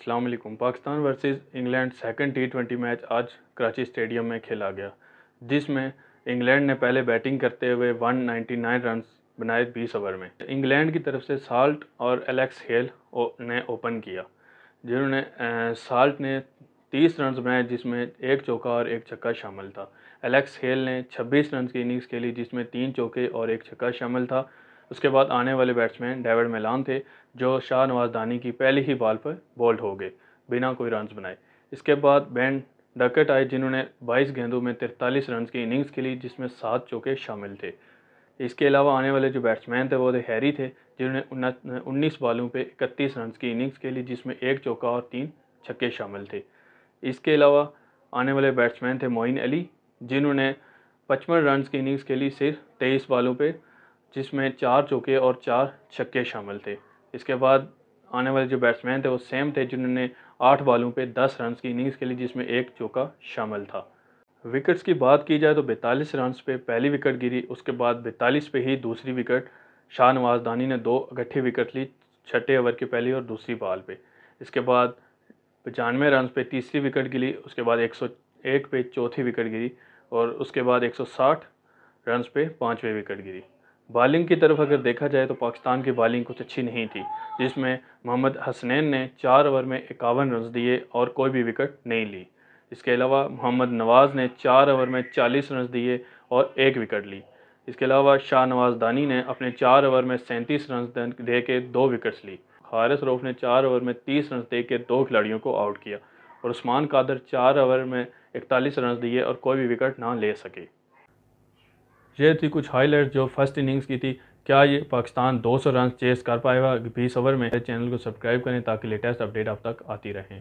अस्सलाम वालेकुम Pakistan versus England second T twenty match आज कराची स्टेडियम में खेला गया जिसमें इंग्लैंड ने पहले बैटिंग करते हुए 199 रन बनाए 20 ओवर में इंग्लैंड की तरफ से साल्ट और एलेक्स हेल ने ओपन किया जिन्होंने साल्ट ने 30 रन बनाए जिसमें एक चौका और एक छक्का शामिल था एलेक्स हेल ने छब्बीस रन की इनिंग्स खेली जिसमें तीन चौके और एक छक्का शामिल था उसके बाद आने वाले बैट्समैन डेविड मिलान थे जो शाह नवाज दानी की पहली ही बॉल पर बोल्ड हो गए बिना कोई रन बनाए इसके बाद बैन डकट आए जिन्होंने 22 गेंदों में 43 रन की इनिंग्स खेली जिसमें सात चौके शामिल थे इसके अलावा आने वाले जो बैट्समैन थे वो थे तो हैरी थे जिन्होंने उन्नीस बॉलों पर इकतीस रन की इनिंग्स खेली जिसमें एक चौका और तीन छक्के शामिल थे इसके अलावा आने वाले बैट्समैन थे मोइन अली जिन्होंने पचपन रन की इनिंग्स खेली सिर्फ तेईस बालों पर जिसमें चार चौके और चार छक्के शामिल थे इसके बाद आने वाले जो बैट्समैन थे वो सेम थे जिन्होंने आठ बालों पे दस रन की इनिंग्स खेली जिसमें एक चौका शामिल था विकेट्स की बात की जाए तो बैतालीस रन पे पहली विकेट गिरी उसके बाद बैतालीस पे ही दूसरी विकेट शाहनवाज दानी ने दो इकट्ठी विकेट ली छठे ओवर की पहली और दूसरी बॉल पे इसके बाद पचानवे रन पे तीसरी विकेट गिरी उसके बाद एक पे चौथी विकेट गिरी और उसके बाद 160 रन पे पाँचवें विकेट गिरी बॉलिंग की तरफ अगर देखा जाए तो पाकिस्तान की बॉलिंग कुछ अच्छी नहीं थी जिसमें मोहम्मद हसनैन ने चार ओवर में इक्यावन रन दिए और कोई भी विकेट नहीं ली इसके अलावा मोहम्मद नवाज़ ने चार ओवर में चालीस रन दिए और एक विकेट ली इसके अलावा शाह नवाज दानी ने अपने चार ओवर में सैंतीस रन दे के दो विकेट्स ली हारिस रोफ ने चार ओवर में तीस रन दे के दो खिलाड़ियों को आउट किया और उस्मान कादर चार ओवर में इकतालीस रन दिए और कोई भी विकेट ना ले सके ये थी कुछ हाईलाइट जो फर्स्ट इनिंग्स की थी क्या ये पाकिस्तान 200 रन चेस कर पाएगा बीस ओवर में चैनल को सब्सक्राइब करें ताकि लेटेस्ट अपडेट अब तक आती रहें